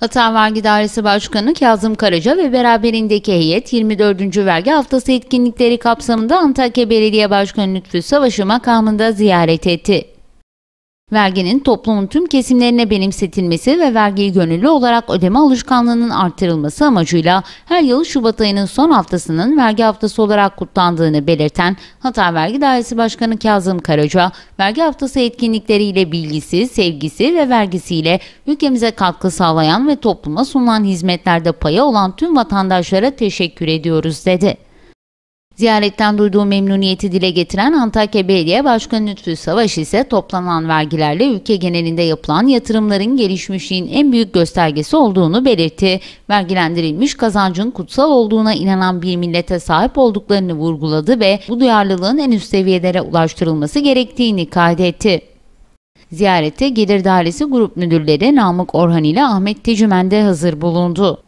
Hatan Vergi Dairesi Başkanı Kazım Karaca ve beraberindeki heyet 24. Vergi Haftası etkinlikleri kapsamında Antakya Belediye Başkanı Lütfü Savaş'ı makamında ziyaret etti. Verginin toplumun tüm kesimlerine benimsetilmesi ve vergiyi gönüllü olarak ödeme alışkanlığının artırılması amacıyla her yıl Şubat ayının son haftasının vergi haftası olarak kutlandığını belirten Hatay Vergi Dairesi Başkanı Kazım Karaca, vergi haftası etkinlikleriyle bilgisi, sevgisi ve vergisiyle ülkemize katkı sağlayan ve topluma sunulan hizmetlerde paya olan tüm vatandaşlara teşekkür ediyoruz dedi. Ziyaretten duyduğu memnuniyeti dile getiren Antakya Belediye Başkanı Lütfü Savaş ise toplanan vergilerle ülke genelinde yapılan yatırımların gelişmişliğin en büyük göstergesi olduğunu belirtti. Vergilendirilmiş kazancın kutsal olduğuna inanan bir millete sahip olduklarını vurguladı ve bu duyarlılığın en üst seviyelere ulaştırılması gerektiğini kaydetti. Ziyarette Gelir Dairesi Grup Müdürleri Namık Orhan ile Ahmet Tecümen de hazır bulundu.